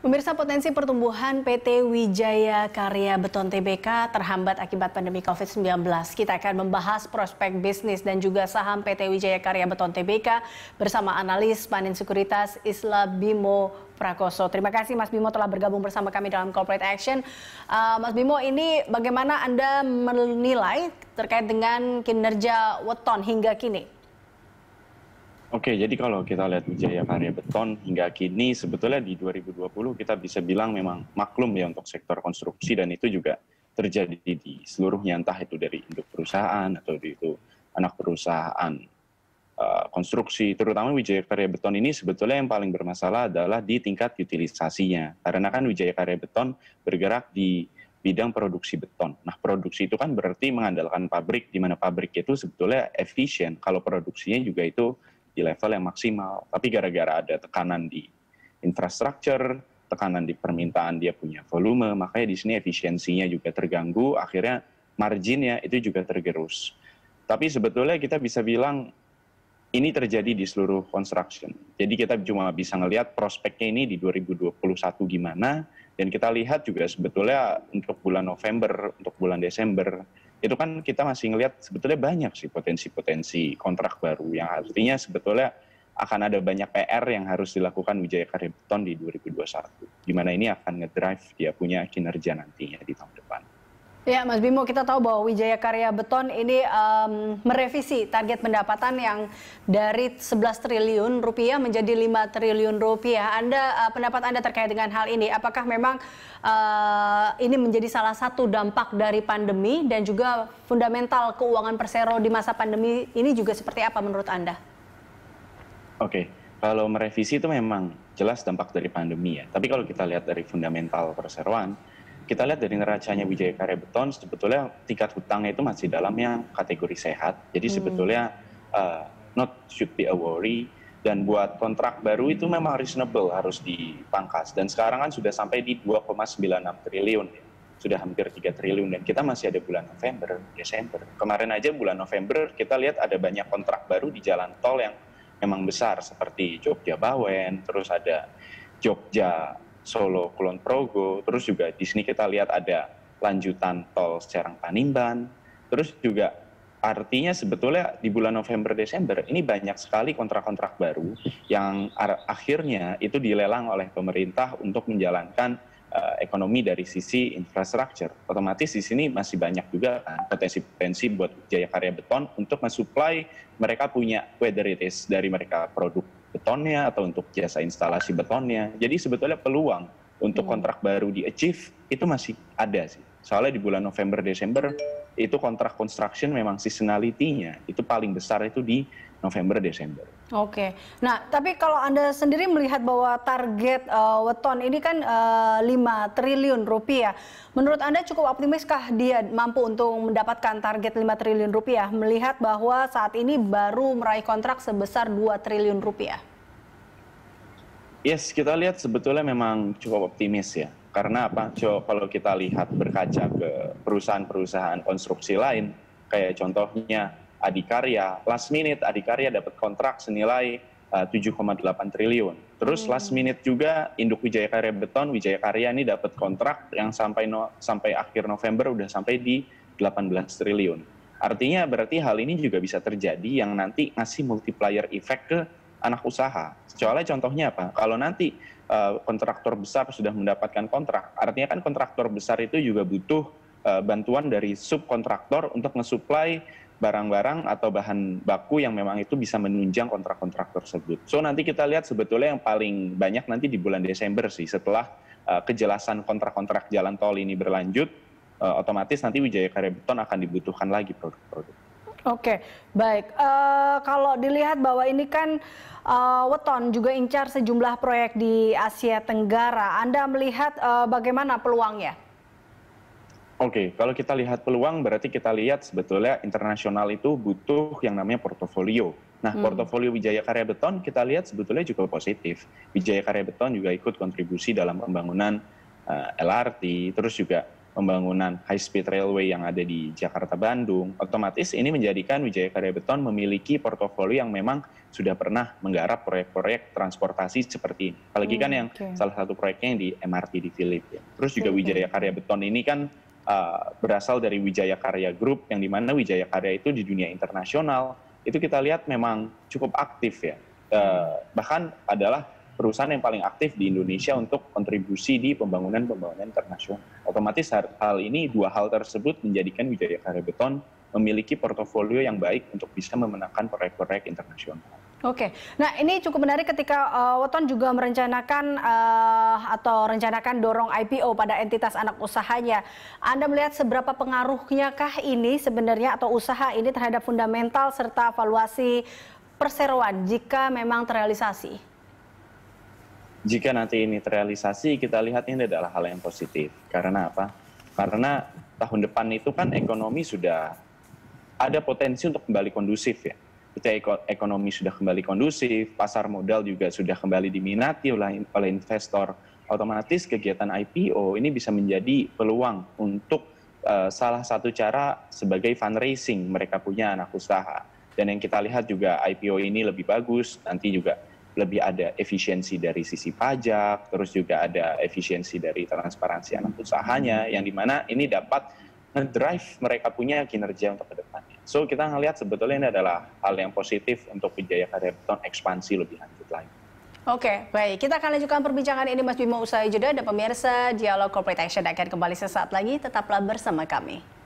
Pemirsa potensi pertumbuhan PT Wijaya Karya Beton TBK terhambat akibat pandemi COVID-19. Kita akan membahas prospek bisnis dan juga saham PT Wijaya Karya Beton TBK bersama analis panin sekuritas Isla Bimo Prakoso. Terima kasih Mas Bimo telah bergabung bersama kami dalam Corporate Action. Uh, Mas Bimo ini bagaimana Anda menilai terkait dengan kinerja weton hingga kini? Oke, jadi kalau kita lihat Wijaya Karya Beton hingga kini sebetulnya di 2020 kita bisa bilang memang maklum ya untuk sektor konstruksi dan itu juga terjadi di seluruhnya entah itu dari induk perusahaan atau itu anak perusahaan eh, konstruksi terutama Wijaya Karya Beton ini sebetulnya yang paling bermasalah adalah di tingkat utilisasinya karena kan Wijaya Karya Beton bergerak di bidang produksi beton. Nah, produksi itu kan berarti mengandalkan pabrik, di mana pabrik itu sebetulnya efisien. Kalau produksinya juga itu di level yang maksimal. Tapi gara-gara ada tekanan di infrastruktur, tekanan di permintaan dia punya volume, makanya di sini efisiensinya juga terganggu, akhirnya marginnya itu juga tergerus. Tapi sebetulnya kita bisa bilang ini terjadi di seluruh construction. Jadi kita cuma bisa ngelihat prospeknya ini di 2021 gimana, dan kita lihat juga sebetulnya untuk bulan November, untuk bulan Desember, itu kan kita masih ngelihat sebetulnya banyak sih potensi-potensi kontrak baru yang artinya sebetulnya akan ada banyak PR yang harus dilakukan Wijaya Karya Beton di 2021. Di mana ini akan ngedrive dia punya kinerja nantinya di tahun depan. Ya, Mas Bimo, kita tahu bahwa Wijaya Karya Beton ini um, merevisi target pendapatan yang dari 11 triliun rupiah menjadi 5 triliun rupiah. Anda uh, pendapat Anda terkait dengan hal ini, apakah memang uh, ini menjadi salah satu dampak dari pandemi dan juga fundamental keuangan Persero di masa pandemi ini juga seperti apa menurut Anda? Oke, kalau merevisi itu memang jelas dampak dari pandemi ya. Tapi kalau kita lihat dari fundamental perseroan kita lihat dari neracanya Wijaya Karya Beton sebetulnya tingkat hutangnya itu masih dalam yang kategori sehat. Jadi hmm. sebetulnya uh, not should be a worry dan buat kontrak baru itu memang reasonable harus dipangkas dan sekarang kan sudah sampai di 2,96 triliun ya. Sudah hampir 3 triliun dan kita masih ada bulan November, Desember. Kemarin aja bulan November kita lihat ada banyak kontrak baru di jalan tol yang memang besar seperti Jogja Bawen, terus ada Jogja Solo Kulon Progo, terus juga di sini kita lihat ada lanjutan tol Serang Panimban, terus juga artinya sebetulnya di bulan November Desember ini banyak sekali kontrak-kontrak baru yang akhirnya itu dilelang oleh pemerintah untuk menjalankan uh, ekonomi dari sisi infrastruktur. Otomatis di sini masih banyak juga kan potensi-potensi buat Jaya Karya Beton untuk mensuplai mereka punya whether it is dari mereka produk betonnya atau untuk jasa instalasi betonnya. Jadi sebetulnya peluang untuk hmm. kontrak baru di achieve itu masih ada sih. Soalnya di bulan November Desember itu kontrak construction memang seasonality-nya itu paling besar itu di November Desember. Oke. Nah, tapi kalau Anda sendiri melihat bahwa target uh, weton ini kan uh, eh, 5 triliun rupiah. Menurut Anda cukup optimiskah dia mampu untuk mendapatkan target 5 triliun rupiah melihat bahwa saat ini baru meraih kontrak sebesar 2 triliun rupiah? Yes, kita lihat sebetulnya memang cukup optimis ya. Karena apa, Jo, kalau kita lihat berkaca ke perusahaan-perusahaan konstruksi lain, kayak contohnya Adikarya, last minute Adikarya dapat kontrak senilai eh, uh, 7,8 triliun. Terus hmm. last minute juga Induk Wijaya Karya Beton, Wijaya Karya ini dapat kontrak yang sampai no, sampai akhir November udah sampai di 18 triliun. Artinya berarti hal ini juga bisa terjadi yang nanti ngasih multiplier effect ke anak usaha. Soalnya contohnya apa? Kalau nanti eh, kontraktor besar sudah mendapatkan kontrak, artinya kan kontraktor besar itu juga butuh eh, bantuan dari subkontraktor untuk ngesuplai barang-barang atau bahan baku yang memang itu bisa menunjang kontrak-kontrak tersebut. So nanti kita lihat sebetulnya yang paling banyak nanti di bulan Desember sih setelah uh, kejelasan kontrak-kontrak jalan tol ini berlanjut, uh, otomatis nanti Wijaya Karya Beton akan dibutuhkan lagi produk-produk. Oke, baik. Uh, kalau dilihat bahwa ini kan uh, Weton juga incar sejumlah proyek di Asia Tenggara. Anda melihat uh, bagaimana peluangnya? Oke, okay, kalau kita lihat peluang berarti kita lihat sebetulnya internasional itu butuh yang namanya portofolio. Nah, hmm. portofolio Wijaya Karya Beton kita lihat sebetulnya juga positif. Wijaya Karya Beton juga ikut kontribusi dalam pembangunan uh, LRT, terus juga pembangunan high speed railway yang ada di Jakarta Bandung, otomatis ini menjadikan Wijaya Karya Beton memiliki portofolio yang memang sudah pernah menggarap proyek-proyek transportasi seperti ini. Apalagi kan hmm, kan yang okay. salah satu proyeknya yang di MRT di Filipina. Ya. Terus juga Wijaya Karya Beton ini kan uh, berasal dari Wijaya Karya Group yang dimana Wijaya Karya itu di dunia internasional itu kita lihat memang cukup aktif ya. Uh, bahkan adalah perusahaan yang paling aktif di Indonesia untuk kontribusi di pembangunan-pembangunan internasional. Otomatis hal, ini dua hal tersebut menjadikan Wijaya Karya Beton memiliki portofolio yang baik untuk bisa memenangkan proyek-proyek internasional. Oke, nah ini cukup menarik ketika uh, eh, Weton juga merencanakan uh, atau rencanakan dorong IPO pada entitas anak usahanya. Anda melihat seberapa pengaruhnya kah ini sebenarnya atau usaha ini terhadap fundamental serta valuasi perseroan jika memang terrealisasi? jika nanti ini terrealisasi, kita lihat ini adalah hal yang positif. Karena apa? Karena tahun depan itu kan ekonomi sudah ada potensi untuk kembali kondusif ya. Ketika ekonomi sudah kembali kondusif, pasar modal juga sudah kembali diminati oleh, investor, otomatis kegiatan IPO ini bisa menjadi peluang untuk uh, salah satu cara sebagai fundraising mereka punya anak usaha. Dan yang kita lihat juga IPO ini lebih bagus, nanti juga lebih ada efisiensi dari sisi pajak, terus juga ada efisiensi dari transparansi anak usahanya, yang dimana ini dapat ngedrive mereka punya kinerja untuk ke depannya. So kita ngelihat sebetulnya ini adalah hal yang positif untuk Wijaya Karya Beton ekspansi lebih lanjut lagi. Oke, baik. Kita akan lanjutkan perbincangan ini Mas Bimo usai jeda dan pemirsa Dialog Corporate Action akan kembali sesaat lagi. Tetaplah bersama kami.